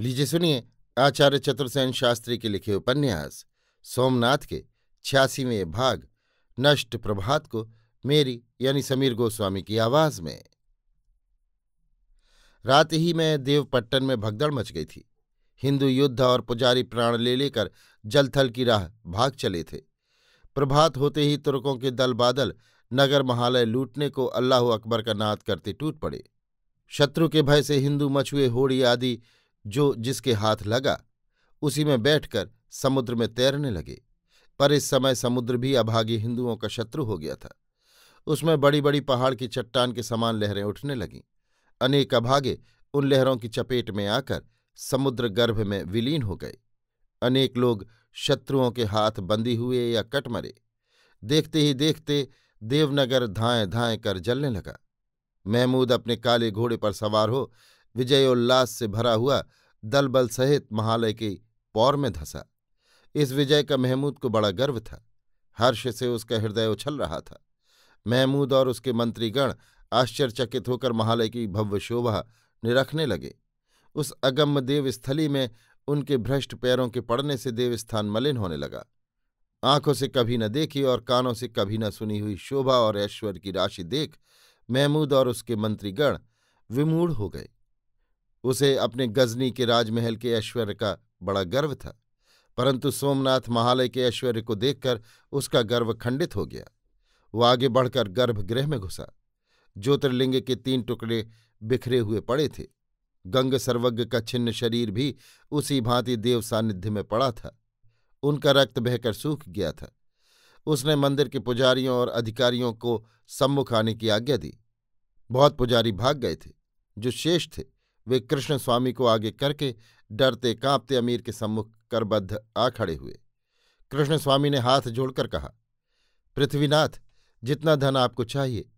लीजिए सुनिए आचार्य चतुर्सेन शास्त्री के लिखे उपन्यास सोमनाथ के छियासीवें भाग नष्ट प्रभात को मेरी यानी समीर गोस्वामी की आवाज में रात ही में देवपट्टन में भगदड़ मच गई थी हिंदू युद्ध और पुजारी प्राण ले लेकर जलथल की राह भाग चले थे प्रभात होते ही तुर्कों के दल बादल नगर महालय लूटने को अल्लाह अकबर का नाद करते टूट पड़े शत्रु के भय से हिंदू मछुए होड़ी आदि जो जिसके हाथ लगा उसी में बैठकर समुद्र में तैरने लगे पर इस समय समुद्र भी अभागी हिंदुओं का शत्रु हो गया था उसमें बड़ी बड़ी पहाड़ की चट्टान के समान लहरें उठने लगीं अनेक अभागे उन लहरों की चपेट में आकर समुद्र गर्भ में विलीन हो गए अनेक लोग शत्रुओं के हाथ बंदी हुए या कट मरे देखते ही देखते देवनगर धाएं धाएं कर जलने लगा महमूद अपने काले घोड़े पर सवार हो विजयोल्लास से भरा हुआ दलबल सहित महालय के पौर में धंसा इस विजय का महमूद को बड़ा गर्व था हर्ष से उसका हृदय उछल रहा था महमूद और उसके मंत्रीगण आश्चर्यचकित होकर महालय की भव्य शोभा निरखने लगे उस अगम्य देवस्थली में उनके भ्रष्ट पैरों के पड़ने से देवस्थान मलिन होने लगा आंखों से कभी न देखी और कानों से कभी न सुनी हुई शोभा और ऐश्वर्य की राशि देख महमूद और उसके मंत्रीगण विमूढ़ हो गए उसे अपने गजनी के राजमहल के ऐश्वर्य का बड़ा गर्व था परंतु सोमनाथ महालय के ऐश्वर्य को देखकर उसका गर्व खंडित हो गया वह आगे बढ़कर गर्भगृह में घुसा ज्योतिर्लिंग के तीन टुकड़े बिखरे हुए पड़े थे गंग सर्वज्ञ का छिन्न शरीर भी उसी भांति देव सानिध्य में पड़ा था उनका रक्त बहकर सूख गया था उसने मंदिर के पुजारियों और अधिकारियों को सम्मुख आने की आज्ञा दी बहुत पुजारी भाग गए थे जो शेष थे वे कृष्ण स्वामी को आगे करके डरते कांपते अमीर के सम्मुख करबद्ध आ खड़े हुए कृष्ण स्वामी ने हाथ जोड़कर कहा पृथ्वीनाथ जितना धन आपको चाहिए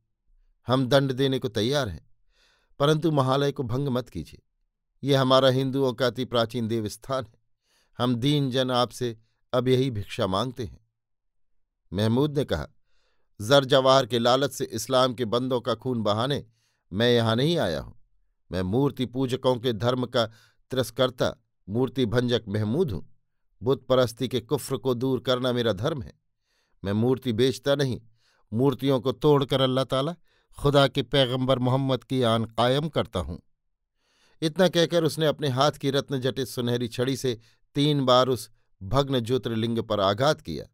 हम दंड देने को तैयार हैं परंतु महालय को भंग मत कीजिए ये हमारा हिंदुओं का अति प्राचीन देवस्थान है हम दीन जन आपसे अब यही भिक्षा मांगते हैं महमूद ने कहा जर जवाहर के लालच से इस्लाम के बंदों का खून बहाने मैं यहां नहीं आया हूं मैं मूर्ति पूजकों के धर्म का तिरस्कर्ता मूर्ति भंजक महमूद हूं बुत परस्ती के कुफ्र को दूर करना मेरा धर्म है मैं मूर्ति बेचता नहीं मूर्तियों को तोड़कर अल्लाह ताला खुदा के पैगंबर मोहम्मद की आन कायम करता हूं इतना कहकर उसने अपने हाथ की रत्न जटित सुनहरी छड़ी से तीन बार उस भग्न ज्योतिर्लिंग पर आघात किया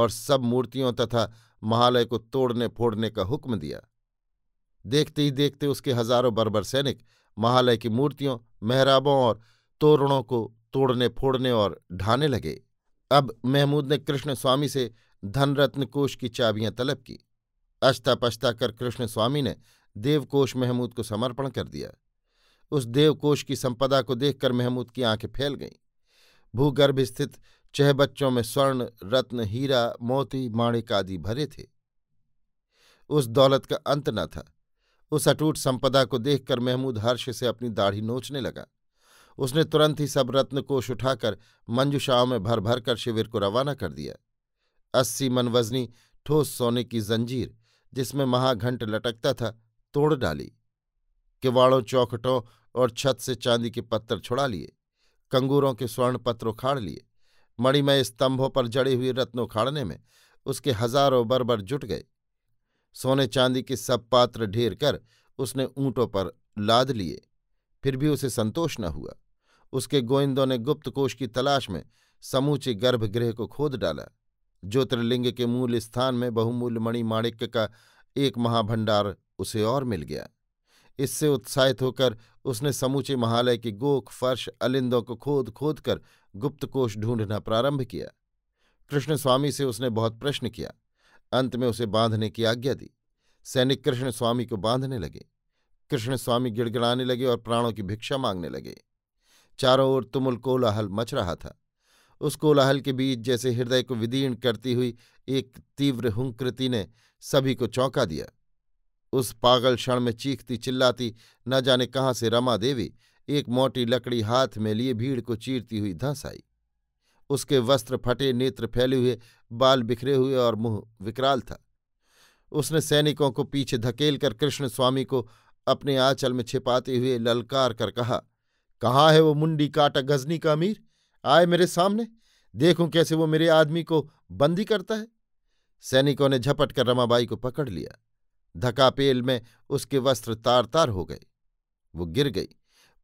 और सब मूर्तियों तथा महालय को तोड़ने फोड़ने का हुक्म दिया देखते ही देखते उसके हजारों बर्बर सैनिक महालय की मूर्तियों मेहराबों और तोरणों को तोड़ने फोड़ने और ढाने लगे अब महमूद ने कृष्ण स्वामी से धनरत्न कोश की चाबियां तलब की अश्ता पछता कर कृष्ण स्वामी ने देवकोश महमूद को समर्पण कर दिया उस देवकोश की संपदा को देखकर महमूद की आंखें फैल गईं भूगर्भ स्थित चह बच्चों में स्वर्ण रत्न हीरा मोती माणिक आदि भरे थे उस दौलत का अंत न था उस अटूट संपदा को देखकर महमूद हर्ष से अपनी दाढ़ी नोचने लगा उसने तुरंत ही सब रत्न कोष उठाकर मंजुषाओं में भर भर कर शिविर को रवाना कर दिया अस्सी मनवजनी ठोस सोने की जंजीर जिसमें महाघंट लटकता था तोड़ डाली किवाड़ों चौखटों और छत से चांदी के पत्थर छुड़ा लिए कंगूरों के स्वर्ण पत्र उखाड़ लिए मणिमय स्तंभों पर जड़े हुए रत्न उखाड़ने में उसके हजारों बरबर जुट गए सोने चांदी के सब पात्र ढेर कर उसने ऊँटों पर लाद लिए फिर भी उसे संतोष न हुआ उसके गोइंदों ने कोश की तलाश में समूचे गर्भगृह को खोद डाला ज्योतिर्लिंग के मूल स्थान में बहुमूल्य मणिमाणिक्य का एक महाभंडार उसे और मिल गया इससे उत्साहित होकर उसने समूचे महालय के गोख फर्श अलिंदों को खोद खोद कर गुप्तकोश ढूंढना प्रारंभ किया कृष्णस्वामी से उसने बहुत प्रश्न किया अंत में उसे बांधने की आज्ञा दी सैनिक कृष्ण स्वामी को बांधने लगे कृष्ण स्वामी गिड़गिड़ाने लगे और प्राणों की भिक्षा मांगने लगे चारों ओर तुमुल कोलाहल मच रहा था उस कोलाहल के बीच जैसे हृदय को विदीर्ण करती हुई एक तीव्र हुंकृति ने सभी को चौंका दिया उस पागल क्षण में चीखती चिल्लाती न जाने कहाँ से रमा देवी एक मोटी लकड़ी हाथ में लिए भीड़ को चीरती हुई धंस आई उसके वस्त्र फटे नेत्र फैले हुए बाल बिखरे हुए और मुंह विकराल था उसने सैनिकों को पीछे धकेल कर कृष्ण स्वामी को अपने आंचल में छिपाते हुए ललकार कर कहा कहाँ है वो मुंडी काटा गजनी का अमीर आए मेरे सामने देखूं कैसे वो मेरे आदमी को बंदी करता है सैनिकों ने झपट कर रमाबाई को पकड़ लिया धकापेल में उसके वस्त्र तार तार हो गए वो गिर गई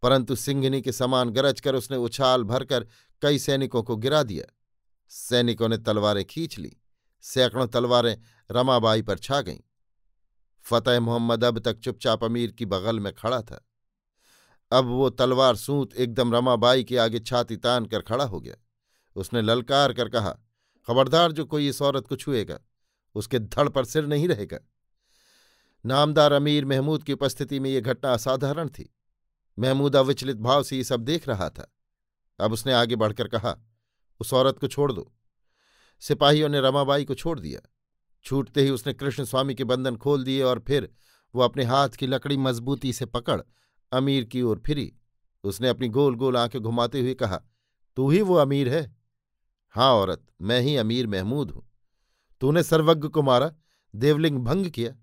परंतु सिंघनी के समान गरज कर उसने उछाल भरकर कई सैनिकों को गिरा दिया सैनिकों ने तलवारें खींच ली सैकड़ों तलवारें रमाबाई पर छा गईं फतेह मोहम्मद अब तक चुपचाप अमीर की बगल में खड़ा था अब वो तलवार सूत एकदम रमाबाई के आगे छाती तान कर खड़ा हो गया उसने ललकार कर कहा खबरदार जो कोई इस औरत को छुएगा उसके धड़ पर सिर नहीं रहेगा नामदार अमीर महमूद की उपस्थिति में यह घटना असाधारण थी महमूदा विचलित भाव से ये सब देख रहा था अब उसने आगे बढ़कर कहा उस औरत को छोड़ दो सिपाहियों ने रमाबाई को छोड़ दिया छूटते ही उसने कृष्ण स्वामी के बंधन खोल दिए और फिर वो अपने हाथ की लकड़ी मजबूती से पकड़ अमीर की ओर फिरी उसने अपनी गोल गोल आंखें घुमाते हुए कहा तू ही वो अमीर है हाँ औरत मैं ही अमीर महमूद हूं तूने सर्वज्ञ को मारा देवलिंग भंग किया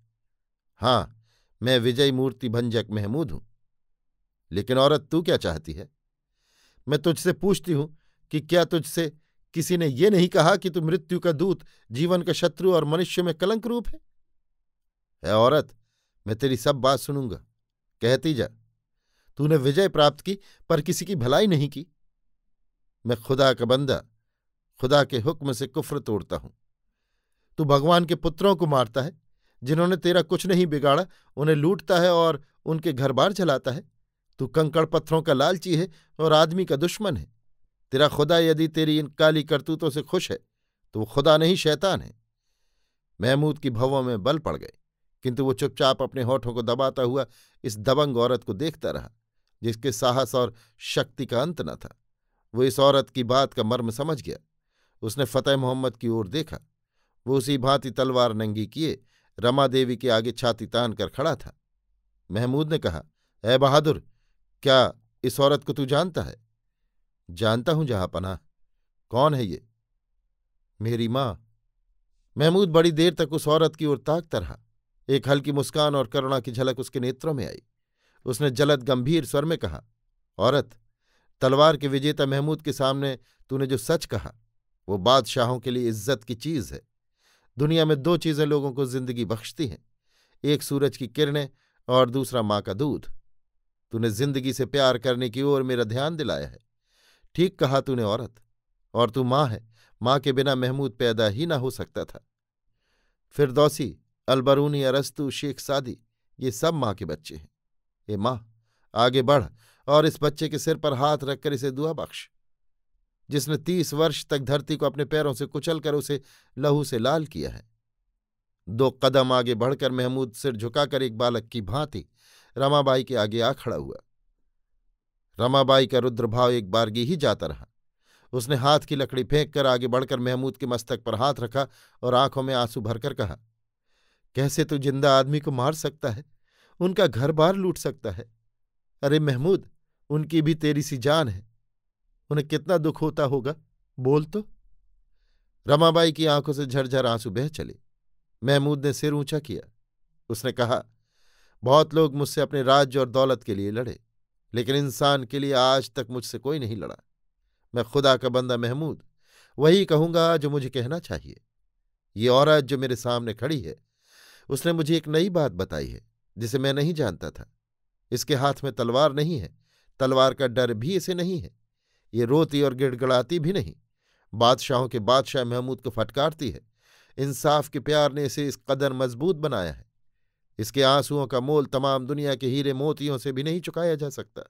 हाँ मैं विजय मूर्ति भंजक महमूद हूं लेकिन औरत तू क्या चाहती है मैं तुझसे पूछती हूं कि क्या तुझसे किसी ने यह नहीं कहा कि तू मृत्यु का दूत जीवन का शत्रु और मनुष्य में कलंक रूप है ए औरत मैं तेरी सब बात सुनूंगा कहती जा तूने विजय प्राप्त की पर किसी की भलाई नहीं की मैं खुदा का बंदा खुदा के हुक्म से कुफ्र तोड़ता हूं तू भगवान के पुत्रों को मारता है जिन्होंने तेरा कुछ नहीं बिगाड़ा उन्हें लूटता है और उनके घर बार चलाता है तू कंकड़ पत्थरों का लालची है और आदमी का दुश्मन है तेरा खुदा यदि तेरी इन काली करतूतों से खुश है तो वो खुदा नहीं शैतान है महमूद की भवों में बल पड़ गए किंतु वो चुपचाप अपने होठों को दबाता हुआ इस दबंग औरत को देखता रहा जिसके साहस और शक्ति का अंत न था वो इस औरत की बात का मर्म समझ गया उसने फतेह मोहम्मद की ओर देखा वो उसी भांति तलवार नंगी किए रमा देवी के आगे छाती तान कर खड़ा था महमूद ने कहा ए बहादुर क्या इस औरत को तू जानता है जानता हूं जहां पनाह कौन है ये मेरी मां महमूद बड़ी देर तक उस औरत की ओर ताकता रहा एक हल्की मुस्कान और करुणा की झलक उसके नेत्रों में आई उसने जलद गंभीर स्वर में कहा औरत तलवार के विजेता महमूद के सामने तूने जो सच कहा वो बादशाहों के लिए इज्जत की चीज है दुनिया में दो चीजें लोगों को जिंदगी बख्शती हैं एक सूरज की किरणें और दूसरा माँ का दूध तूने जिंदगी से प्यार करने की ओर मेरा ध्यान दिलाया है ठीक कहा तूने औरत और तू मां है मां के बिना महमूद पैदा ही ना हो सकता था फिरदौसी अलबरूनी अरस्तु शेख सादी ये सब मां के बच्चे हैं ये मां आगे बढ़ और इस बच्चे के सिर पर हाथ रखकर इसे दुआ बख्श जिसने तीस वर्ष तक धरती को अपने पैरों से कुचल कर उसे लहू से लाल किया है दो कदम आगे बढ़कर महमूद सिर झुकाकर एक बालक की भांति रमाबाई के आगे आ खड़ा हुआ रमाबाई का रुद्रभाव एक बारगी ही जाता रहा उसने हाथ की लकड़ी फेंक कर आगे बढ़कर महमूद के मस्तक पर हाथ रखा और आंखों में आंसू भरकर कहा कैसे तू जिंदा आदमी को मार सकता है उनका घर बार लूट सकता है अरे महमूद उनकी भी तेरी सी जान है उन्हें कितना दुख होता होगा बोल तो रमाबाई की आंखों से झरझर आंसू बह चले महमूद ने सिर ऊंचा किया उसने कहा बहुत लोग मुझसे अपने राज्य और दौलत के लिए लड़े लेकिन इंसान के लिए आज तक मुझसे कोई नहीं लड़ा मैं खुदा का बंदा महमूद वही कहूंगा जो मुझे कहना चाहिए ये औरत जो मेरे सामने खड़ी है उसने मुझे एक नई बात बताई है जिसे मैं नहीं जानता था इसके हाथ में तलवार नहीं है तलवार का डर भी इसे नहीं है ये रोती और गिड़गड़ाती भी नहीं बादशाहों के बादशाह महमूद को फटकारती है इंसाफ के प्यार ने इसे इस कदर मजबूत बनाया है इसके आंसुओं का मोल तमाम दुनिया के हीरे मोतियों से भी नहीं चुकाया जा सकता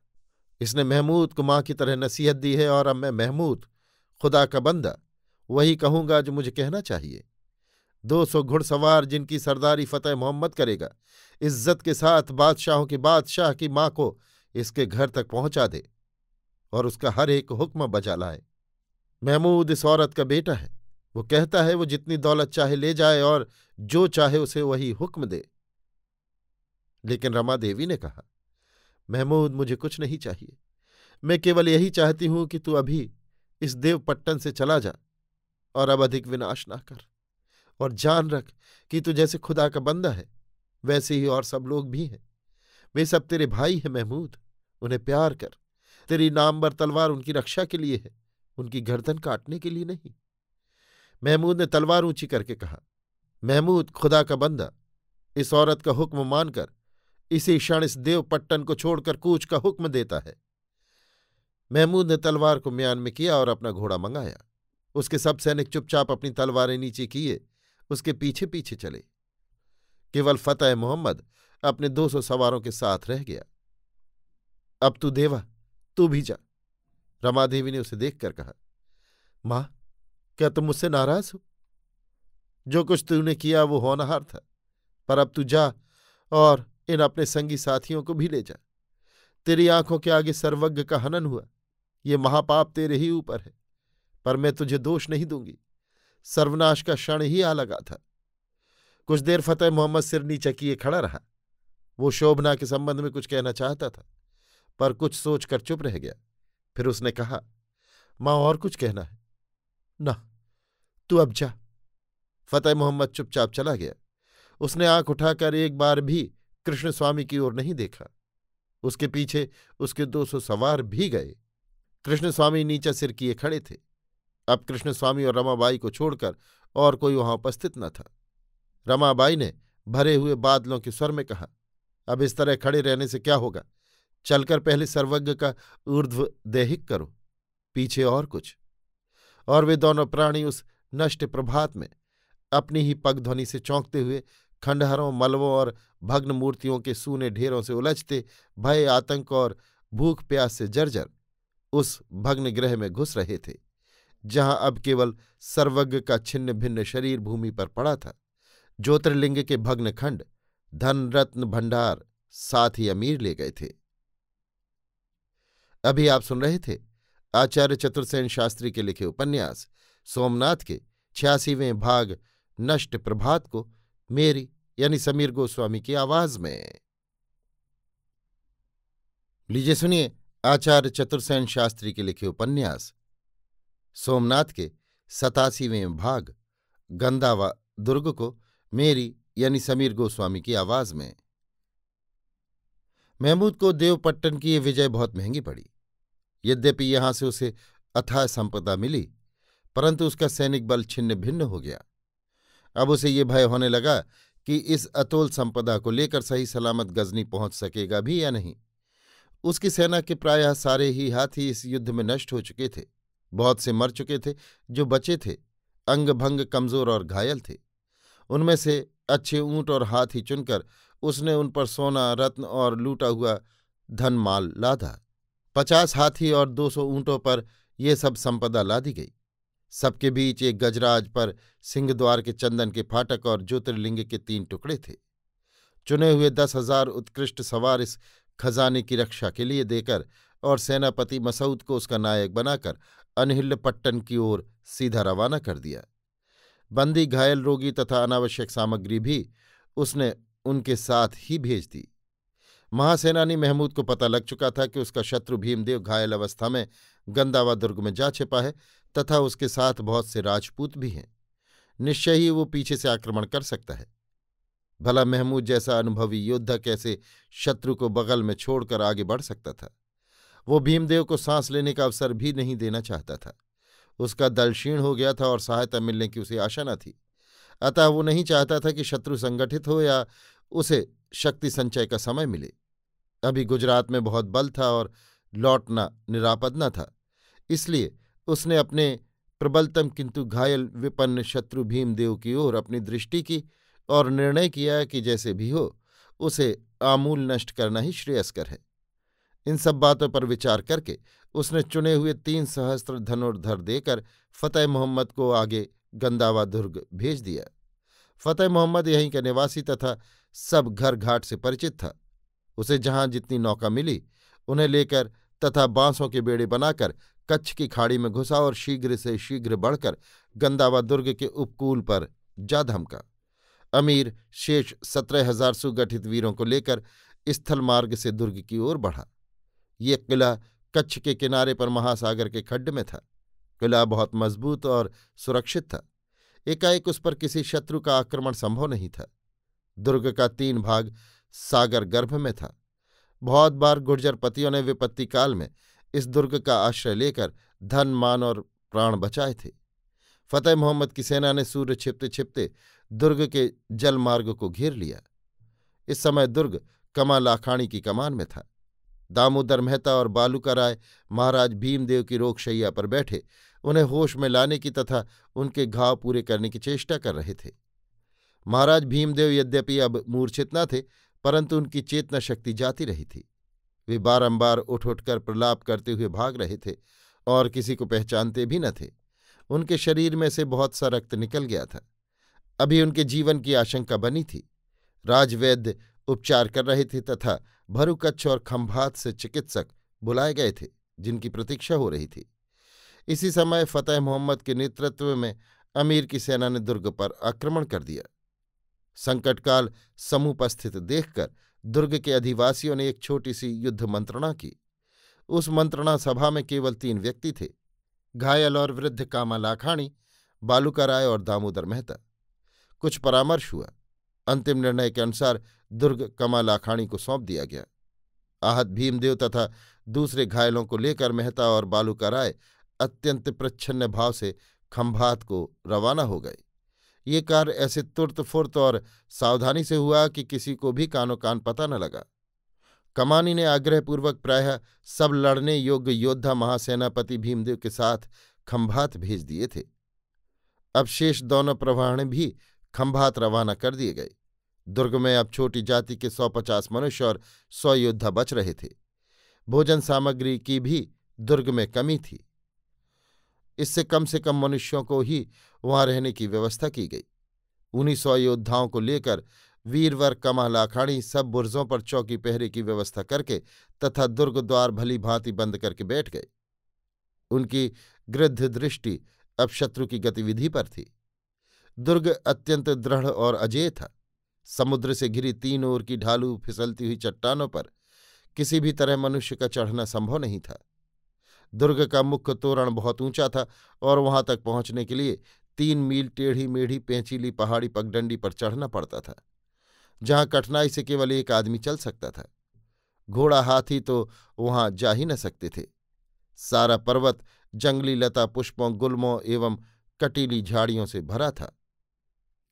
इसने महमूद को माँ की तरह नसीहत दी है और अब मैं महमूद खुदा का बंदा वही कहूंगा जो मुझे कहना चाहिए दो सौ घुड़सवार जिनकी सरदारी फतेह मोहम्मद करेगा इज्जत के साथ बादशाहों की बादशाह की माँ को इसके घर तक पहुंचा दे और उसका हर एक हुक्म बजा लाए महमूद इस औरत का बेटा है वो कहता है वो जितनी दौलत चाहे ले जाए और जो चाहे उसे वही हुक्म दे लेकिन रमा देवी ने कहा महमूद मुझे कुछ नहीं चाहिए मैं केवल यही चाहती हूं कि तू अभी इस देवपट्टन से चला जा और अब अधिक विनाश ना कर और जान रख कि तू जैसे खुदा का बंदा है वैसे ही और सब लोग भी हैं वे सब तेरे भाई हैं महमूद उन्हें प्यार कर तेरी नामवर तलवार उनकी रक्षा के लिए है उनकी गर्दन काटने के लिए नहीं महमूद ने तलवार ऊंची करके कहा महमूद खुदा का बंदा इस औरत का हुक्म मानकर इसी क्षण इस देवपट्टन को छोड़कर कूच का हुक्म देता है महमूद ने तलवार को म्यान में किया और अपना घोड़ा मंगाया उसके सब सैनिक चुपचाप अपनी तलवारें नीचे किए उसके पीछे पीछे चले केवल फतेह मोहम्मद अपने दो सौ सवारों के साथ रह गया अब तू देवा तू भी जा रमादेवी ने उसे देखकर कहा मां क्या तुम मुझसे नाराज हो जो कुछ तूने किया वो होनहार था पर अब तू जा और इन अपने संगी साथियों को भी ले जा तेरी आंखों के आगे सर्वज्ञ का हनन हुआ ये महापाप तेरे ही ऊपर है पर मैं तुझे दोष नहीं दूंगी सर्वनाश का क्षण ही आ लगा था कुछ देर फतेह मोहम्मद सिरनी चकिए खड़ा रहा वो शोभना के संबंध में कुछ कहना चाहता था पर कुछ सोचकर चुप रह गया फिर उसने कहा मां और कुछ कहना है ना तू अब जा फतेह मोहम्मद चुपचाप चला गया उसने आंख उठाकर एक बार भी कृष्णस्वामी की ओर नहीं देखा उसके पीछे उसके दो सौ सवार भी गए कृष्णस्वामी नीचा सिर किए खड़े थे अब कृष्णस्वामी और रमाबाई को छोड़कर और कोई वहां उपस्थित न था रमाबाई ने भरे हुए बादलों के स्वर में कहा अब इस तरह खड़े रहने से क्या होगा चलकर पहले सर्वज्ञ का ऊर्ध्व दैहिक करो पीछे और कुछ और वे दोनों प्राणी उस नष्ट प्रभात में अपनी ही पगध्वनि से चौंकते हुए खंडहरों मलबों और भग्न मूर्तियों के सूने ढेरों से उलझते भय आतंक और भूख प्यास से जर्जर उस भग्न ग्रह में घुस रहे थे जहां अब केवल सर्वज्ञ का छिन्न भिन्न शरीर भूमि पर पड़ा था ज्योतिर्लिंग के भग्न खंड धन रत्न भंडार साथ ही अमीर ले गए थे अभी आप सुन रहे थे आचार्य चतुर्सेन शास्त्री के लिखे उपन्यास सोमनाथ के छियासीवें भाग नष्ट प्रभात को मेरी यानी समीर गोस्वामी की आवाज में लीजिए सुनिए आचार्य चतुर्सेन शास्त्री के लिखे उपन्यास सोमनाथ के सतासीवें भाग गंदावा दुर्ग को मेरी यानी समीर गोस्वामी की आवाज में महमूद को देवपट्टन की ये विजय बहुत महंगी पड़ी यद्यपि यहां से उसे अथाह संपदा मिली परंतु उसका सैनिक बल छिन्न भिन्न हो गया अब उसे ये भय होने लगा कि इस अतोल संपदा को लेकर सही सलामत गजनी पहुंच सकेगा भी या नहीं उसकी सेना के प्रायः सारे ही हाथी इस युद्ध में नष्ट हो चुके थे बहुत से मर चुके थे जो बचे थे अंग भंग कमजोर और घायल थे उनमें से अच्छे ऊंट और हाथी चुनकर उसने उन पर सोना रत्न और लूटा हुआ धनमाल लादा पचास हाथी और दो सौ ऊँटों पर ये सब संपदा लादी गई सबके बीच एक गजराज पर सिंहद्वार के चंदन के फाटक और ज्योतिर्लिंग के तीन टुकड़े थे चुने हुए दस हजार उत्कृष्ट सवार इस खजाने की रक्षा के लिए देकर और सेनापति मसऊद को उसका नायक बनाकर पट्टन की ओर सीधा रवाना कर दिया बंदी घायल रोगी तथा अनावश्यक सामग्री भी उसने उनके साथ ही भेज दी महासेनानी महमूद को पता लग चुका था कि उसका शत्रु भीमदेव घायल अवस्था में गंदावा दुर्ग में जा छिपा है तथा उसके साथ बहुत से राजपूत भी हैं निश्चय ही वो पीछे से आक्रमण कर सकता है भला महमूद जैसा अनुभवी योद्धा कैसे शत्रु को बगल में छोड़कर आगे बढ़ सकता था वो भीमदेव को सांस लेने का अवसर भी नहीं देना चाहता था उसका दल क्षीण हो गया था और सहायता मिलने की उसे आशा न थी अतः वो नहीं चाहता था कि शत्रु संगठित हो या उसे शक्ति संचय का समय मिले अभी गुजरात में बहुत बल था और लौटना निरापद न था इसलिए उसने अपने प्रबलतम किंतु घायल विपन्न शत्रु भीमदेव की ओर अपनी दृष्टि की और निर्णय किया कि जैसे भी हो उसे आमूल नष्ट करना ही श्रेयस्कर है इन सब बातों पर विचार करके उसने चुने हुए तीन सहस्त्र धनुर्धर देकर फतेह मोहम्मद को आगे गंदावा दुर्ग भेज दिया फतेह मोहम्मद यहीं के निवासी तथा सब घर घाट से परिचित था उसे जहां जितनी नौका मिली उन्हें लेकर तथा बांसों के बेड़े बनाकर कच्छ की खाड़ी में घुसा और शीघ्र से शीघ्र बढ़कर गंदावा दुर्ग के उपकूल पर जा धमका अमीर शेष सत्रह हजार सुगठित वीरों को लेकर स्थल मार्ग से दुर्ग की ओर बढ़ा ये किला कच्छ के किनारे पर महासागर के खड्ड में था किला बहुत मजबूत और सुरक्षित था एकाएक उस पर किसी शत्रु का आक्रमण संभव नहीं था दुर्ग का तीन भाग सागर गर्भ में था बहुत बार गुर्जरपतियों ने विपत्ति काल में इस दुर्ग का आश्रय लेकर धन मान और प्राण बचाए थे फतेह मोहम्मद की सेना ने सूर्य छिपते छिपते दुर्ग के जलमार्ग को घेर लिया इस समय दुर्ग कमा लाखाणी की कमान में था दामोदर मेहता और बालूका राय महाराज भीमदेव की रोगशैया पर बैठे उन्हें होश में लाने की तथा उनके घाव पूरे करने की चेष्टा कर रहे थे महाराज भीमदेव यद्यपि अब मूर्छित न थे परंतु उनकी चेतना शक्ति जाती रही थी वे बारंबार उठ उठकर प्रलाप करते हुए भाग रहे थे और किसी को पहचानते भी न थे उनके शरीर में से बहुत सा रक्त निकल गया था अभी उनके जीवन की आशंका बनी थी राजवैद्य उपचार कर रहे थे तथा भरुकच्छ और खंभात से चिकित्सक बुलाए गए थे जिनकी प्रतीक्षा हो रही थी इसी समय फतेह मोहम्मद के नेतृत्व में अमीर की सेना ने दुर्ग पर आक्रमण कर दिया संकटकाल समुपस्थित देखकर दुर्ग के अधिवासियों ने एक छोटी सी युद्ध मंत्रणा की उस मंत्रणा सभा में केवल तीन व्यक्ति थे घायल और वृद्ध कामा लाखाणी बालूका राय और दामोदर मेहता कुछ परामर्श हुआ अंतिम निर्णय के अनुसार दुर्ग कमा लाखाणी को सौंप दिया गया आहत भीमदेव तथा दूसरे घायलों को लेकर मेहता और बालूका राय अत्यंत प्रच्छन्न भाव से खंभात को रवाना हो गए ये कार्य ऐसे तुर्त फुर्त और सावधानी से हुआ कि किसी को भी कानो कान पता न लगा कमानी ने आग्रहपूर्वक प्रायः सब लड़ने योग्य योद्धा महासेनापति भीमदेव के साथ खंभात भेज दिए थे अब शेष दोनों प्रवाहण भी खंभात रवाना कर दिए गए दुर्ग में अब छोटी जाति के सौ पचास मनुष्य और सौ योद्धा बच रहे थे भोजन सामग्री की भी दुर्ग में कमी थी इससे कम से कम मनुष्यों को ही वहां रहने की व्यवस्था की गई उन्हीं सौ योद्धाओं को लेकर वीरवर कमाल अखाड़ी सब बुर्जों पर चौकी पहरे की व्यवस्था करके तथा दुर्ग द्वार भली भांति बंद करके बैठ गए उनकी गृद्ध दृष्टि अब शत्रु की गतिविधि पर थी दुर्ग अत्यंत दृढ़ और अजय था समुद्र से घिरी तीन ओर की ढालू फिसलती हुई चट्टानों पर किसी भी तरह मनुष्य का चढ़ना संभव नहीं था दुर्ग का मुख्य तोरण बहुत ऊंचा था और वहां तक पहुंचने के लिए तीन मील टेढ़ी मेढ़ी पेंचीली पहाड़ी पगडंडी पर चढ़ना पड़ता था जहां कठिनाई से केवल एक आदमी चल सकता था घोड़ा हाथी तो वहां जा ही न सकते थे सारा पर्वत जंगली लता पुष्पों गुलमों एवं कटीली झाड़ियों से भरा था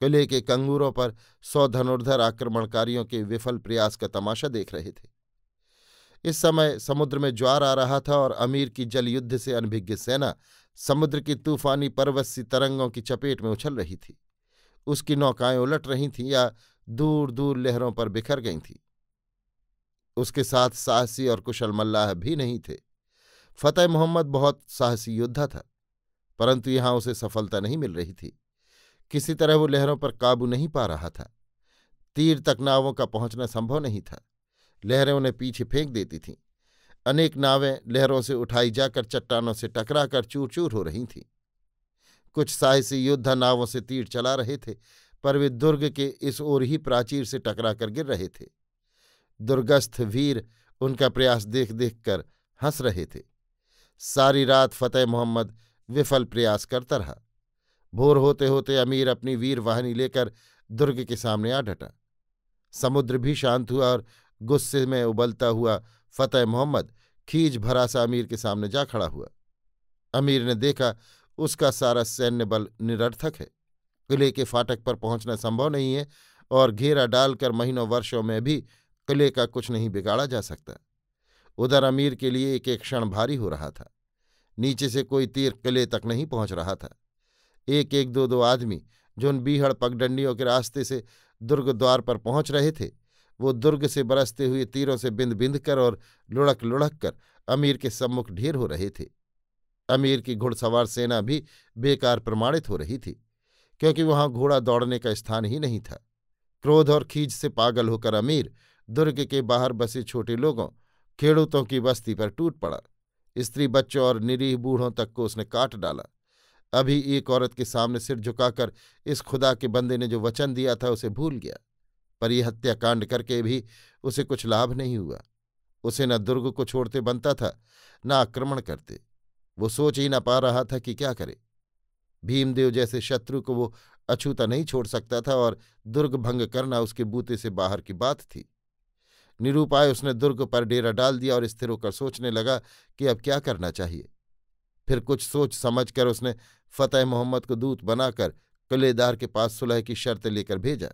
किले के कंगूरों पर सौ धनुर्धर आक्रमणकारियों के विफल प्रयास का तमाशा देख रहे थे इस समय समुद्र में ज्वार आ रहा था और अमीर की जल युद्ध से अनभिज्ञ सेना समुद्र की तूफानी पर्वत तरंगों की चपेट में उछल रही थी उसकी नौकाएं उलट रही थीं या दूर दूर लहरों पर बिखर गई थीं उसके साथ साहसी और कुशल मल्लाह भी नहीं थे फतेह मोहम्मद बहुत साहसी योद्धा था परंतु यहां उसे सफलता नहीं मिल रही थी किसी तरह वो लहरों पर काबू नहीं पा रहा था तीर तक नावों का पहुंचना संभव नहीं था लहरें उन्हें पीछे फेंक देती थीं अनेक नावें लहरों से उठाई जाकर चट्टानों से टकरा कर चूर चूर हो रही थीं कुछ साहसी योद्धा नावों से तीर चला रहे थे पर वे दुर्ग के इस ओर ही प्राचीर से टकरा कर गिर रहे थे दुर्गस्थ वीर उनका प्रयास देख देख कर हंस रहे थे सारी रात फतेह मोहम्मद विफल प्रयास करता रहा भोर होते होते अमीर अपनी वीर वाहिनी लेकर दुर्ग के सामने आ डटा समुद्र भी शांत हुआ और गुस्से में उबलता हुआ फतेह मोहम्मद खीज भरा सा अमीर के सामने जा खड़ा हुआ अमीर ने देखा उसका सारा सैन्य बल निरर्थक है किले के फाटक पर पहुंचना संभव नहीं है और घेरा डालकर महीनों वर्षों में भी किले का कुछ नहीं बिगाड़ा जा सकता उधर अमीर के लिए एक एक क्षण भारी हो रहा था नीचे से कोई तीर किले तक नहीं पहुंच रहा था एक एक दो दो आदमी जो उन बीहड़ पगडंडियों के रास्ते से दुर्ग द्वार पर पहुंच रहे थे वो दुर्ग से बरसते हुए तीरों से बिंद बिंद कर और लुढ़क लुढ़क कर अमीर के सम्मुख ढेर हो रहे थे अमीर की घुड़सवार सेना भी बेकार प्रमाणित हो रही थी क्योंकि वहां घोड़ा दौड़ने का स्थान ही नहीं था क्रोध और खींच से पागल होकर अमीर दुर्ग के बाहर बसे छोटे लोगों खेड़ूतों की बस्ती पर टूट पड़ा स्त्री बच्चों और निरीह बूढ़ों तक को उसने काट डाला अभी एक औरत के सामने सिर झुकाकर इस खुदा के बंदे ने जो वचन दिया था उसे भूल गया पर यह हत्याकांड करके भी उसे कुछ लाभ नहीं हुआ उसे न दुर्ग को छोड़ते बनता था न आक्रमण करते वो सोच ही ना पा रहा था कि क्या करे भीमदेव जैसे शत्रु को वो अछूता नहीं छोड़ सकता था और दुर्ग भंग करना उसके बूते से बाहर की बात थी निरूपाय उसने दुर्ग पर डेरा डाल दिया और स्थिर होकर सोचने लगा कि अब क्या करना चाहिए फिर कुछ सोच समझ कर उसने फतेह मोहम्मद को दूत बनाकर किलेदार के पास सुलह की शर्त लेकर भेजा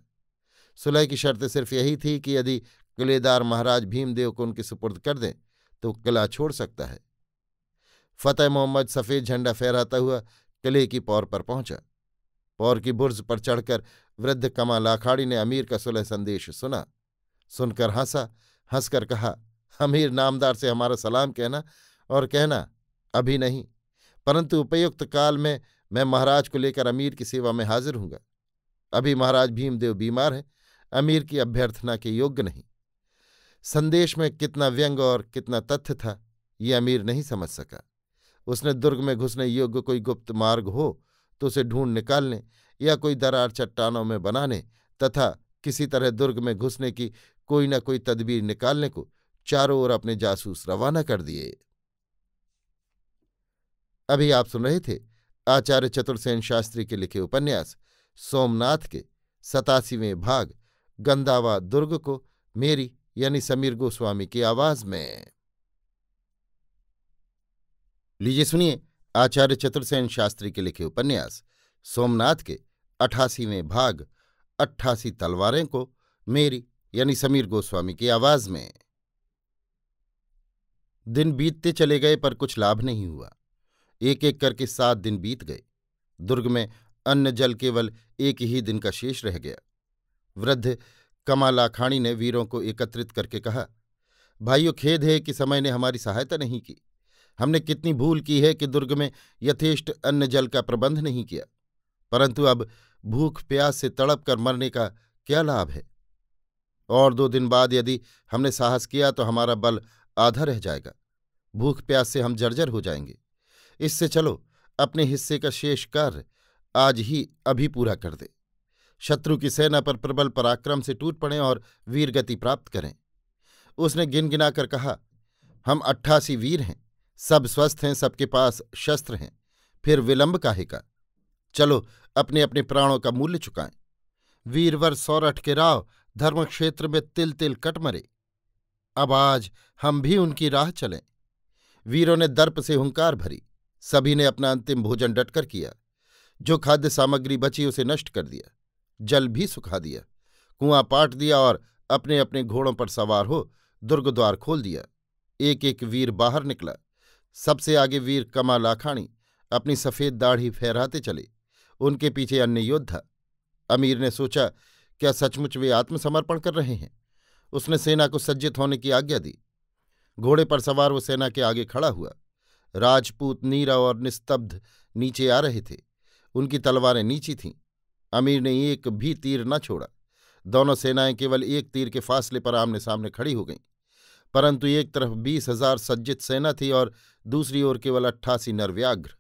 सुलह की शर्त सिर्फ यही थी कि यदि किलेदार महाराज भीमदेव को उनके सुपुर्द कर दें तो किला छोड़ सकता है फतेह मोहम्मद सफ़ेद झंडा फहराता हुआ किले की पौर पर पहुंचा पौर की बुर्ज पर चढ़कर वृद्ध कमा लाखाड़ी ने अमीर का सुलह संदेश सुना सुनकर हंसा हंसकर कहा अमीर नामदार से हमारा सलाम कहना और कहना अभी नहीं परंतु उपयुक्त काल में मैं महाराज को लेकर अमीर की सेवा में हाजिर हूँगा अभी महाराज भीमदेव बीमार हैं अमीर की अभ्यर्थना के योग्य नहीं संदेश में कितना व्यंग और कितना तथ्य था ये अमीर नहीं समझ सका उसने दुर्ग में घुसने योग्य कोई गुप्त मार्ग हो तो उसे ढूंढ निकालने या कोई दरार चट्टानों में बनाने तथा किसी तरह दुर्ग में घुसने की कोई न कोई तदबीर निकालने को चारों ओर अपने जासूस रवाना कर दिए अभी आप सुन रहे थे आचार्य चतुर्सेन शास्त्री के लिखे उपन्यास सोमनाथ के सतासीवें भाग गंदावा दुर्ग को मेरी यानी समीर गोस्वामी की आवाज में लीजिए सुनिए आचार्य चतुर्सेन शास्त्री के लिखे उपन्यास सोमनाथ के अठासीवें भाग अट्ठासी तलवारें को मेरी यानी समीर गोस्वामी की आवाज में दिन बीतते चले गए पर कुछ लाभ नहीं हुआ एक एक करके सात दिन बीत गए दुर्ग में अन्न जल केवल एक ही दिन का शेष रह गया वृद्ध कमालाखाणी ने वीरों को एकत्रित करके कहा भाइयों खेद है कि समय ने हमारी सहायता नहीं की हमने कितनी भूल की है कि दुर्ग में यथेष्ट अन्न जल का प्रबंध नहीं किया परंतु अब भूख प्यास से तड़प कर मरने का क्या लाभ है और दो दिन बाद यदि हमने साहस किया तो हमारा बल आधा रह जाएगा भूख प्यास से हम जर्जर हो जाएंगे इससे चलो अपने हिस्से का शेष कार्य आज ही अभी पूरा कर दे शत्रु की सेना पर प्रबल पराक्रम से टूट पड़ें और वीरगति प्राप्त करें उसने गिनगिनाकर कहा हम अट्ठासी वीर हैं सब स्वस्थ हैं सबके पास शस्त्र हैं फिर विलंब काहे का चलो अपने अपने प्राणों का मूल्य चुकाएं वीरवर सौरठ के राव धर्मक्षेत्र में तिल तिल कट मरे अब आज हम भी उनकी राह चलें वीरों ने दर्प से हुंकार भरी सभी ने अपना अंतिम भोजन डटकर किया जो खाद्य सामग्री बची उसे नष्ट कर दिया जल भी सुखा दिया कुआं पाट दिया और अपने अपने घोड़ों पर सवार हो दुर्ग द्वार खोल दिया एक एक वीर बाहर निकला सबसे आगे वीर कमा लाखाणी अपनी सफ़ेद दाढ़ी फहराते चले उनके पीछे अन्य योद्धा अमीर ने सोचा क्या सचमुच वे आत्मसमर्पण कर रहे हैं उसने सेना को सज्जित होने की आज्ञा दी घोड़े पर सवार वो सेना के आगे खड़ा हुआ राजपूत नीरा और निस्तब्ध नीचे आ रहे थे उनकी तलवारें नीची थीं अमीर ने एक भी तीर न छोड़ा दोनों सेनाएं केवल एक तीर के फासले पर आमने सामने खड़ी हो गईं परंतु एक तरफ बीस हजार सज्जित सेना थी और दूसरी ओर केवल अट्ठासी नरव्याघ्र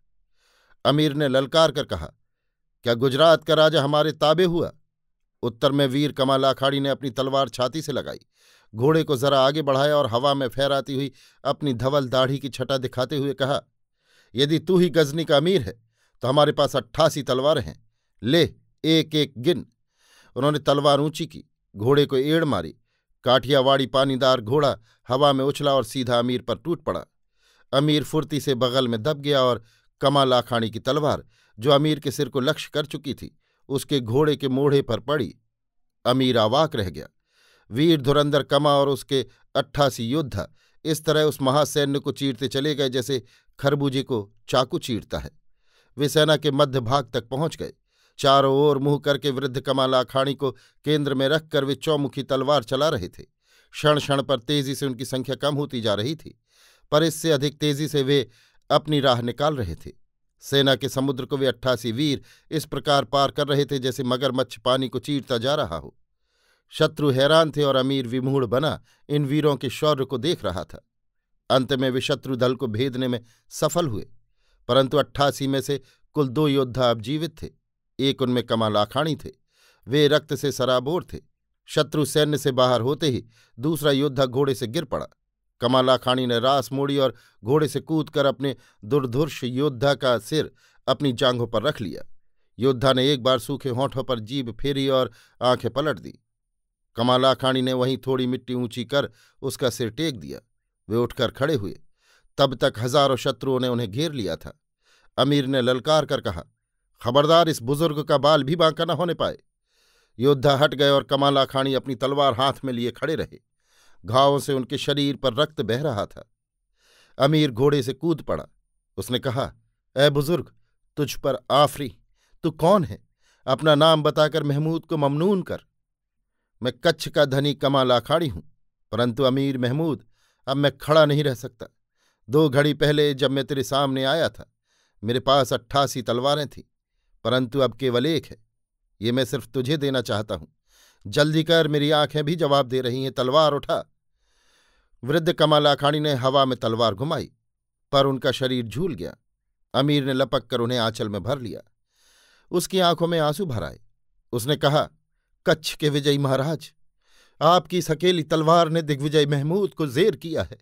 अमीर ने ललकार कर कहा क्या गुजरात का राजा हमारे ताबे हुआ उत्तर में वीर कमाल अखाड़ी ने अपनी तलवार छाती से लगाई घोड़े को जरा आगे बढ़ाया और हवा में फहराती हुई अपनी धवल दाढ़ी की छटा दिखाते हुए कहा यदि तू ही गजनी का अमीर है तो हमारे पास अट्ठासी तलवार हैं ले एक एक गिन उन्होंने तलवार ऊंची की घोड़े को एड़ मारी काठियावाड़ी पानीदार घोड़ा हवा में उछला और सीधा अमीर पर टूट पड़ा अमीर फुर्ती से बगल में दब गया और कमा लाखाणी की तलवार जो अमीर के सिर को लक्ष्य कर चुकी थी उसके घोड़े के मोढ़े पर पड़ी अमीर आवाक रह गया वीर धुरंधर कमा और उसके अट्ठासी योद्धा इस तरह उस महासैन्य को चीरते चले गए जैसे खरबूजे को चाकू चीरता है वे सेना के मध्य भाग तक पहुंच गए चारों ओर मुंह करके वृद्ध कमाला अखाणी को केंद्र में रखकर वे चौमुखी तलवार चला रहे थे क्षण क्षण पर तेजी से उनकी संख्या कम होती जा रही थी पर इससे अधिक तेजी से वे अपनी राह निकाल रहे थे सेना के समुद्र को वे अट्ठासी वीर इस प्रकार पार कर रहे थे जैसे मगरमच्छ पानी को चीरता जा रहा हो शत्रु हैरान थे और अमीर विमूढ़ बना इन वीरों के शौर्य को देख रहा था अंत में वे शत्रु दल को भेदने में सफल हुए परंतु अट्ठासी में से कुल दो योद्धा अब जीवित थे एक उनमें कमल आखाणी थे वे रक्त से सराबोर थे शत्रु सैन्य से बाहर होते ही दूसरा योद्धा घोड़े से गिर पड़ा कमाला खाणी ने रास मोड़ी और घोड़े से कूद कर अपने दुर्धुर्ष योद्धा का सिर अपनी जांघों पर रख लिया योद्धा ने एक बार सूखे होठों पर जीभ फेरी और आंखें पलट दी कमाला खाणी ने वहीं थोड़ी मिट्टी ऊंची कर उसका सिर टेक दिया वे उठकर खड़े हुए तब तक हजारों शत्रुओं ने उन्हें घेर लिया था अमीर ने ललकार कर कहा खबरदार इस बुजुर्ग का बाल भी बांका न होने पाए योद्धा हट गए और कमाल खाणी अपनी तलवार हाथ में लिए खड़े रहे घावों से उनके शरीर पर रक्त बह रहा था अमीर घोड़े से कूद पड़ा उसने कहा ए बुजुर्ग तुझ पर आफरी तू कौन है अपना नाम बताकर महमूद को ममनून कर मैं कच्छ का धनी कमाल आखाड़ी हूं परंतु अमीर महमूद अब मैं खड़ा नहीं रह सकता दो घड़ी पहले जब मैं तेरे सामने आया था मेरे पास अट्ठासी तलवारें थीं परंतु अब केवल एक है ये मैं सिर्फ तुझे देना चाहता हूं जल्दी कर मेरी आंखें भी जवाब दे रही हैं तलवार उठा वृद्ध कमाल अखाड़ी ने हवा में तलवार घुमाई पर उनका शरीर झूल गया अमीर ने लपक कर उन्हें आंचल में भर लिया उसकी आंखों में आंसू भर आए उसने कहा कच्छ के विजयी महाराज आपकी सकेली तलवार ने दिग्विजय महमूद को जेर किया है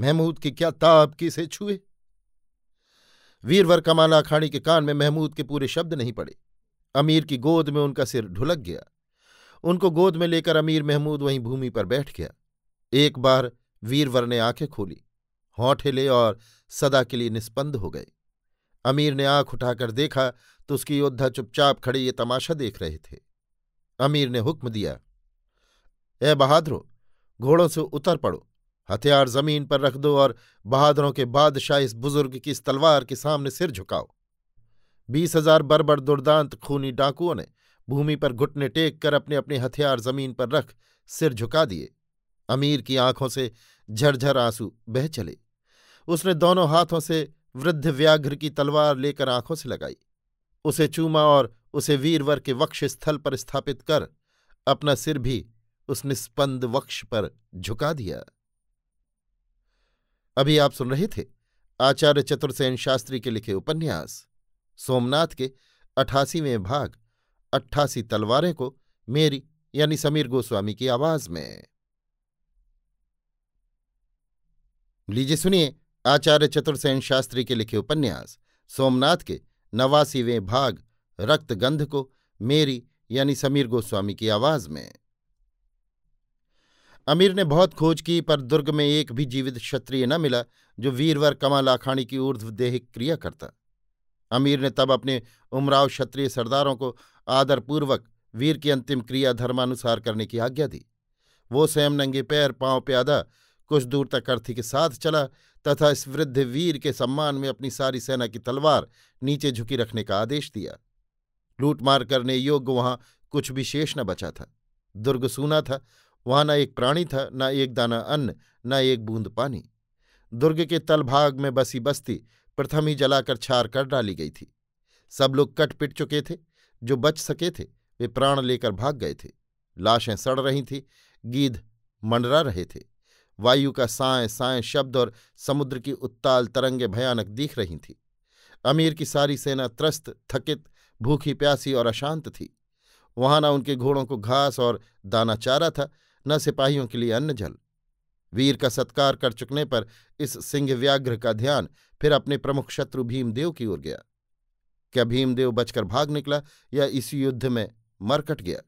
महमूद की क्या ताप किसे छुए वीरवर कमाला अखाड़ी के कान में महमूद के पूरे शब्द नहीं पड़े अमीर की गोद में उनका सिर ढुलक गया उनको गोद में लेकर अमीर महमूद वहीं भूमि पर बैठ गया एक बार वीरवर ने आंखें खोली होंठ हिले और सदा के लिए निस्पंद हो गए अमीर ने आंख उठाकर देखा तो उसकी योद्धा चुपचाप खड़े ये तमाशा देख रहे थे अमीर ने हुक्म दिया ए बहादुरो घोड़ों से उतर पड़ो हथियार जमीन पर रख दो और बहादुरों के बादशाह इस बुजुर्ग की इस तलवार के सामने सिर झुकाओ बीस हजार बरबड़ दुर्दांत खूनी डाकुओं ने भूमि पर घुटने टेक कर अपने अपने हथियार जमीन पर रख सिर झुका दिए अमीर की आंखों से झरझर आंसू बह चले उसने दोनों हाथों से वृद्ध व्याघ्र की तलवार लेकर आंखों से लगाई उसे चूमा और उसे वीरवर के वक्ष स्थल पर स्थापित कर अपना सिर भी उस निस्पंद वक्ष पर झुका दिया अभी आप सुन रहे थे आचार्य चतुर्सेन शास्त्री के लिखे उपन्यास सोमनाथ के अठासीवें भाग अट्ठासी तलवारें को मेरी यानी समीर गोस्वामी की आवाज में लीजिए सुनिए आचार्य चतुर्सेन शास्त्री के लिखे उपन्यास सोमनाथ के नवासीवें भाग रक्तगंध को मेरी यानी समीर गोस्वामी की आवाज में अमीर ने बहुत खोज की पर दुर्ग में एक भी जीवित क्षत्रिय न मिला जो वीरवर कमल आखाणी की ऊर्ध्व देहिक क्रिया करता अमीर ने तब अपने उमराव क्षत्रिय सरदारों को आदरपूर्वक वीर की अंतिम क्रिया धर्मानुसार करने की आज्ञा दी वो स्वयं नंगे पैर पांव प्यादा कुछ दूर तक अर्थी के साथ चला तथा इस वृद्ध वीर के सम्मान में अपनी सारी सेना की तलवार नीचे झुकी रखने का आदेश दिया लूटमार करने योग्य वहां कुछ भी शेष न बचा था दुर्ग सूना था वहां न एक प्राणी था न एक दाना अन्न न एक बूंद पानी दुर्ग के तलभाग में बसी बस्ती प्रथम ही जलाकर छार कर डाली गई थी सब लोग कट पिट चुके थे जो बच सके थे वे प्राण लेकर भाग गए थे लाशें सड़ रही थीं गीध मंडरा रहे थे वायु का साय साय शब्द और समुद्र की उत्ताल तरंगे भयानक दिख रही थीं अमीर की सारी सेना त्रस्त थकित भूखी प्यासी और अशांत थी वहां न उनके घोड़ों को घास और दाना चारा था न सिपाहियों के लिए अन्न जल वीर का सत्कार कर चुकने पर इस सिंह व्याघ्र का ध्यान फिर अपने प्रमुख शत्रु भीमदेव की ओर गया क्या भीमदेव बचकर भाग निकला या इस युद्ध में मरकट गया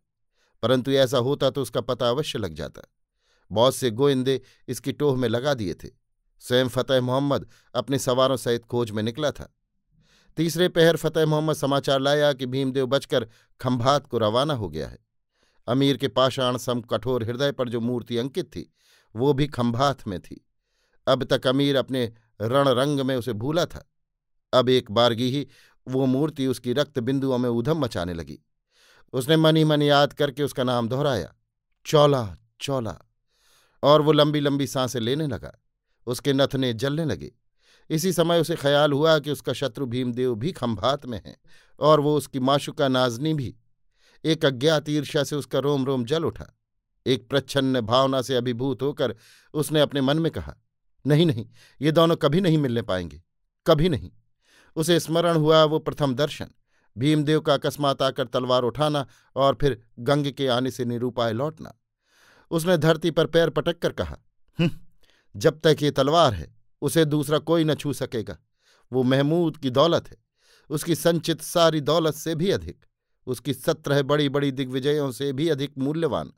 परंतु ऐसा होता तो उसका पता अवश्य लग जाता बहुत से गोइंदे इसकी टोह में लगा दिए थे स्वयं फतेह मोहम्मद अपने सवारों सहित खोज में निकला था तीसरे पहर फतेह मोहम्मद समाचार लाया कि भीमदेव बचकर खंभात को रवाना हो गया है अमीर के पाषाण सम कठोर हृदय पर जो मूर्ति अंकित थी वो भी खंभाथ में थी अब तक अमीर अपने रणरंग में उसे भूला था अब एक बारगी ही वो मूर्ति उसकी रक्त बिंदुओं में उधम मचाने लगी उसने मनी मन याद करके उसका नाम दोहराया चौला चौला और वो लंबी लंबी सांसें लेने लगा उसके नथने जलने लगे इसी समय उसे ख्याल हुआ कि उसका शत्रु भीमदेव भी खंभात में है और वो उसकी माशुका नाजनी भी एक अज्ञात ईर्ष्या से उसका रोम रोम जल उठा एक प्रच्छन्न भावना से अभिभूत होकर उसने अपने मन में कहा नहीं नहीं ये दोनों कभी नहीं मिलने पाएंगे कभी नहीं उसे स्मरण हुआ वो प्रथम दर्शन भीमदेव का अकस्मात आकर तलवार उठाना और फिर गंग के आने से निरूपाय लौटना उसने धरती पर पैर पटक कर कहा हम्म, जब तक ये तलवार है उसे दूसरा कोई न छू सकेगा वो महमूद की दौलत है उसकी संचित सारी दौलत से भी अधिक उसकी सत्रह बड़ी बड़ी दिग्विजयों से भी अधिक मूल्यवान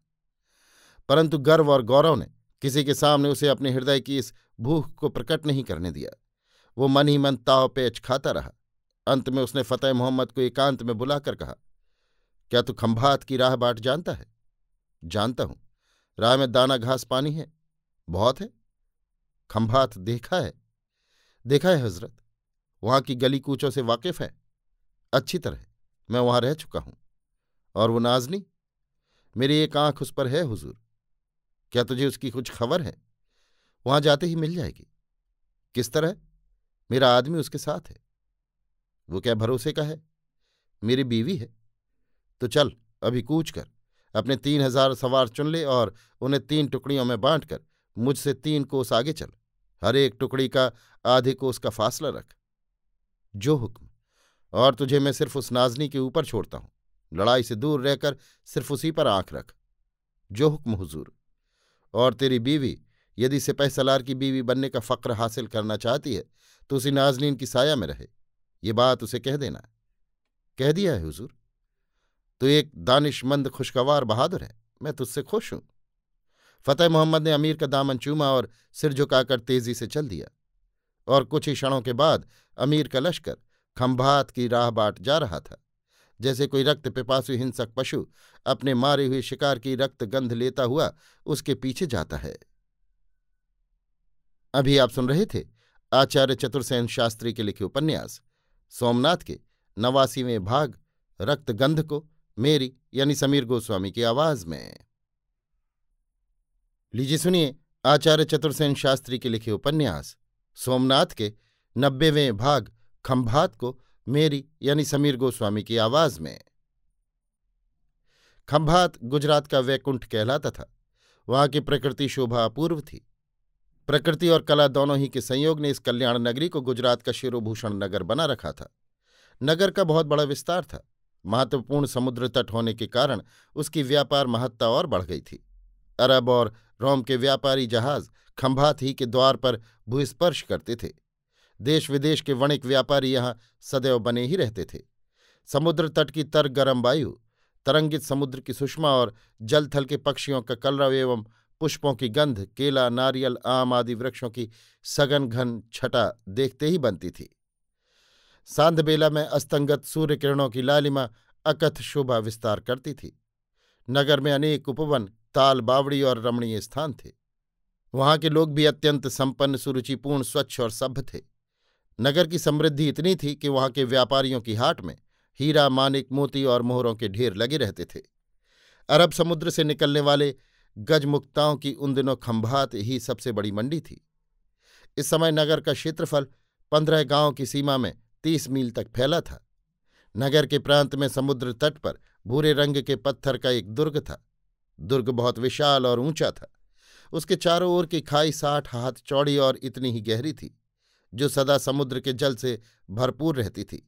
परंतु गर्व और गौरव ने किसी के सामने उसे अपने हृदय की इस भूख को प्रकट नहीं करने दिया वो मन ही मन ताव पेच खाता रहा अंत में उसने फतेह मोहम्मद को एकांत में बुलाकर कहा क्या तू खंभात की राह बाट जानता है जानता हूं राह में दाना घास पानी है बहुत है खंभात देखा है देखा है हजरत वहां की गली कूचों से वाकिफ है अच्छी तरह मैं वहां रह चुका हूं और वो नाजनी मेरी एक आंख उस पर है हुजूर क्या तुझे उसकी कुछ खबर है वहां जाते ही मिल जाएगी किस तरह मेरा आदमी उसके साथ है वो क्या भरोसे का है मेरी बीवी है तो चल अभी कूच कर अपने तीन हजार सवार चुन ले और उन्हें तीन टुकड़ियों में बांटकर मुझसे तीन कोस आगे चल हर एक टुकड़ी का आधे कोस का फासला रख जो हुक्म और तुझे मैं सिर्फ उस नाजनी के ऊपर छोड़ता हूँ लड़ाई से दूर रहकर सिर्फ उसी पर आंख रख जो हुक्म हुजूर और तेरी बीवी यदि सिपह सलार की बीवी बनने का फ़क्र हासिल करना चाहती है तो उसी नाजनीन की साया में रहे ये बात उसे कह देना कह दिया है हुजूर तो एक दानिशमंद खुशगवार बहादुर है मैं तुझसे खुश हूं फतेह मोहम्मद ने अमीर का दामन चूमा और सिर झुकाकर तेजी से चल दिया और कुछ ही क्षणों के बाद अमीर का लश्कर खंभात की राह बाट जा रहा था जैसे कोई रक्त पिपासु हिंसक पशु अपने मारे हुए शिकार की रक्त गंध लेता हुआ उसके पीछे जाता है अभी आप सुन रहे थे आचार्य चतुर्सेन शास्त्री के लिखे उपन्यास सोमनाथ के नवासीवें भाग रक्तगंध को मेरी यानी समीर गोस्वामी की आवाज में लीजिए सुनिए आचार्य चतुर्सेन शास्त्री के लिखे उपन्यास सोमनाथ के नब्बेवें भाग खंभात को मेरी यानी समीर गोस्वामी की आवाज में खंभात गुजरात का वैकुंठ कहलाता था वहां की प्रकृति शोभा अपूर्व थी प्रकृति और कला दोनों ही के संयोग ने इस कल्याण नगरी को गुजरात का शिरोभूषण नगर बना रखा था नगर का बहुत बड़ा विस्तार था महत्वपूर्ण समुद्र तट होने के कारण उसकी व्यापार महत्ता और बढ़ गई थी अरब और रोम के व्यापारी जहाज खंभात ही के द्वार पर भूस्पर्श करते थे देश विदेश के वणिक व्यापारी यहाँ सदैव बने ही रहते थे समुद्र तट की तर गरम वायु तरंगित समुद्र की सुषमा और जलथल के पक्षियों का कलरव एवं पुष्पों की गंध केला नारियल आम आदि वृक्षों की सघन घन छटा देखते ही बनती थी सांधबेला में अस्तंगत सूर्य किरणों की लालिमा अकथ शोभा विस्तार करती थी नगर में अनेक उपवन ताल बावड़ी और रमणीय स्थान थे वहाँ के लोग भी अत्यंत संपन्न सुरुचिपूर्ण स्वच्छ और सभ्य थे नगर की समृद्धि इतनी थी कि वहां के व्यापारियों की हाट में हीरा मानिक मोती और मोहरों के ढेर लगे रहते थे अरब समुद्र से निकलने वाले गजमुक्ताओं की उन दिनों खंभात ही सबसे बड़ी मंडी थी इस समय नगर का क्षेत्रफल पंद्रह गांवों की सीमा में तीस मील तक फैला था नगर के प्रांत में समुद्र तट पर भूरे रंग के पत्थर का एक दुर्ग था दुर्ग बहुत विशाल और ऊंचा था उसके चारों ओर की खाई साठ हाथ चौड़ी और इतनी ही गहरी थी जो सदा समुद्र के जल से भरपूर रहती थी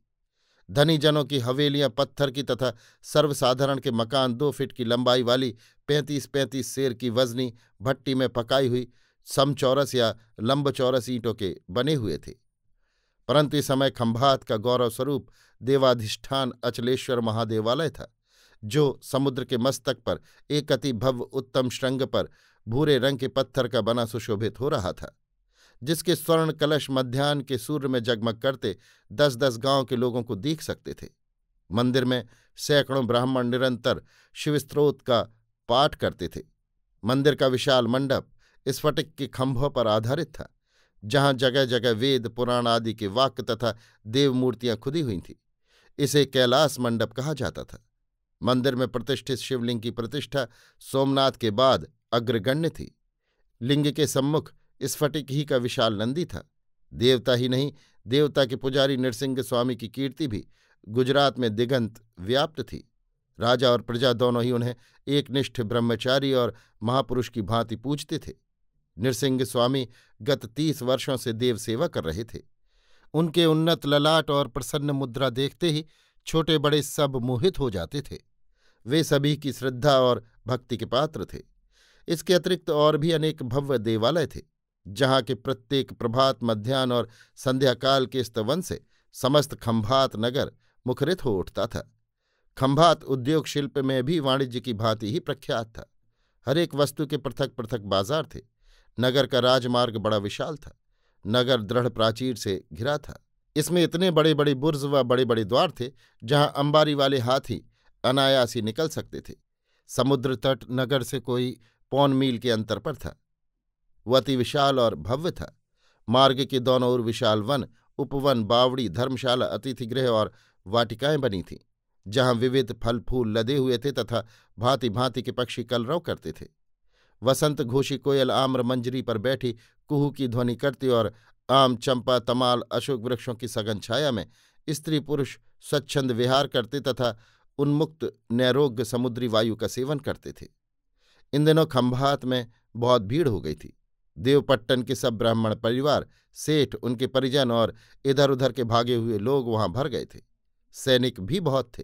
धनी जनों की हवेलियां पत्थर की तथा सर्वसाधारण के मकान दो फीट की लंबाई वाली पैंतीस पैंतीस शेर की वजनी भट्टी में पकाई हुई समचौरस या लंबचौरस ईंटों के बने हुए थे परंतु इस समय खंभात का गौरव स्वरूप देवाधिष्ठान अचलेश्वर महादेवालय था जो समुद्र के मस्तक पर एक अति भव्य उत्तम श्रृंग पर भूरे रंग के पत्थर का बना सुशोभित हो रहा था जिसके स्वर्ण कलश मध्यान्ह के सूर्य में जगमग करते दस दस गांव के लोगों को देख सकते थे मंदिर में सैकड़ों ब्राह्मण निरंतर शिवस्त्रोत का पाठ करते थे मंदिर का विशाल मंडप स्फटिक के खंभों पर आधारित था जहां जगह जगह वेद पुराण आदि के वाक्य तथा देवमूर्तियां खुदी हुई थीं इसे कैलाश मंडप कहा जाता था मंदिर में प्रतिष्ठित शिवलिंग की प्रतिष्ठा सोमनाथ के बाद अग्रगण्य थी लिंग के सम्मुख स्फटिक ही का विशाल नंदी था देवता ही नहीं देवता के पुजारी नृसिंह स्वामी की कीर्ति भी गुजरात में दिगंत व्याप्त थी राजा और प्रजा दोनों ही उन्हें एकनिष्ठ ब्रह्मचारी और महापुरुष की भांति पूजते थे नृसिंह स्वामी गत तीस वर्षों से देव सेवा कर रहे थे उनके उन्नत ललाट और प्रसन्न मुद्रा देखते ही छोटे बड़े सब मोहित हो जाते थे वे सभी की श्रद्धा और भक्ति के पात्र थे इसके अतिरिक्त और भी अनेक भव्य देवालय थे जहाँ के प्रत्येक प्रभात मध्यान्ह और संध्याकाल के स्तवन से समस्त खंभात नगर मुखरित हो उठता था खंभात उद्योग शिल्प में भी वाणिज्य की भांति ही प्रख्यात था हर एक वस्तु के पृथक पृथक बाजार थे नगर का राजमार्ग बड़ा विशाल था नगर दृढ़ प्राचीर से घिरा था इसमें इतने बड़े बड़े बुर्ज व बड़े बड़े द्वार थे जहां अंबारी वाले हाथी अनायास ही निकल सकते थे समुद्र तट नगर से कोई पौन मील के अंतर पर था वह अति विशाल और भव्य था मार्ग के दोनों ओर विशाल वन उपवन बावड़ी धर्मशाला अतिथिगृह और वाटिकाएं बनी थीं जहां विविध फल फूल लदे हुए थे तथा भांति भांति के पक्षी कलरव करते थे वसंत घोषी कोयल आम्र मंजरी पर बैठी कुहू की ध्वनि करती और आम चंपा तमाल अशोक वृक्षों की सघन छाया में स्त्री पुरुष स्वच्छंद विहार करते तथा उन्मुक्त नैरोग्य समुद्री वायु का सेवन करते थे इन दिनों खंभात में बहुत भीड़ हो गई थी देवपट्टन के सब ब्राह्मण परिवार सेठ उनके परिजन और इधर उधर के भागे हुए लोग वहां भर गए थे सैनिक भी बहुत थे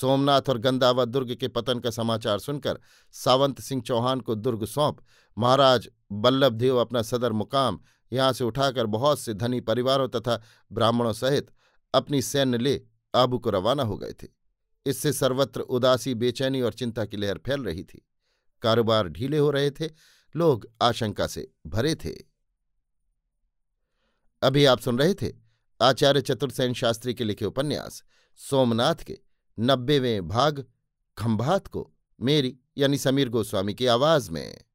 सोमनाथ और गंदावा दुर्ग के पतन का समाचार सुनकर सावंत सिंह चौहान को दुर्ग सौंप महाराज बल्लभदेव अपना सदर मुकाम यहाँ से उठाकर बहुत से धनी परिवारों तथा ब्राह्मणों सहित अपनी सैन्य ले आबू को रवाना हो गए थे इससे सर्वत्र उदासी बेचैनी और चिंता की लहर फैल रही थी कारोबार ढीले हो रहे थे लोग आशंका से भरे थे अभी आप सुन रहे थे आचार्य चतुर्सेन शास्त्री के लिखे उपन्यास सोमनाथ के नब्बेवें भाग खंभात को मेरी यानी समीर गोस्वामी की आवाज में